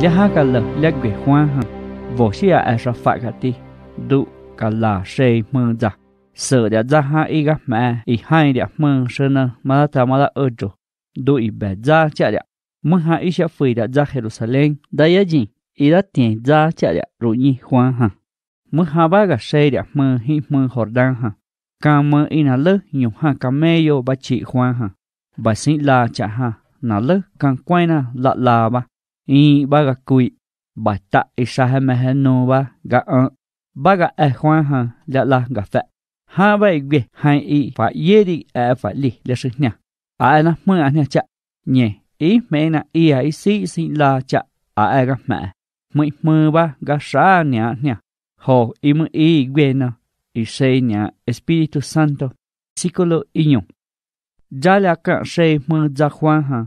Lehagala legwe huan ha. Vosia asha fagati. Du kala shay manja. Sợ đã ra ha y gặp mẹ, y hai đã mơ sơn nâng, mà ta mà là ơ chỗ, đủ y bè ra chả đã. Mơ ha y sẽ phơi đã ra Jerusalem, đã yá gì, y đã tiền ra chả đã, rồi nhi khoan hằng. Mơ ha ba gà xe đã mơ hi mơ hồn đăng hằng. Cả mơ y nà lơ, nhục ha cả mê yô ba chị khoan hằng. Bà sinh la chả ha, nà lơ, càng quay nà lạ là ba in ba ga kui ba ta isa ha me ha no ba ga an ba ga e hwan ha la la ga fa ha ba igwe ha i fa yeri a fa li le shi nya a na mu a nya cha nye i me na i a i si si la cha a a ga ma mu mu ba ga sha nya nya ho i mu i igwe na i se nya espíritu santo psicolo iño ya la ka se mu ja hwan ha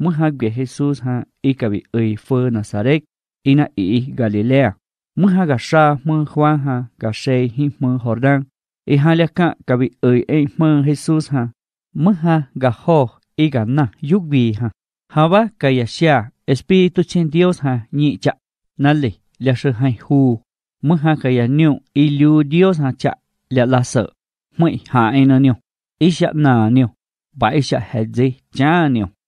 ha muhagwe Jesus ha ikabi oi fue Nazareth ina i Galilea muhaga sha mu Juan ha gashe hi mu Jordan i halaka kabi oi e mu Jesus ha muha gaho i gana yugbi ha haba kayasha espíritu chen Dios ha ni cha nale la sha hai hu muha kayanyu i lu Dios ha cha la la sợ mui ha ina nyu isha na nyu ba isha hedzi cha nyu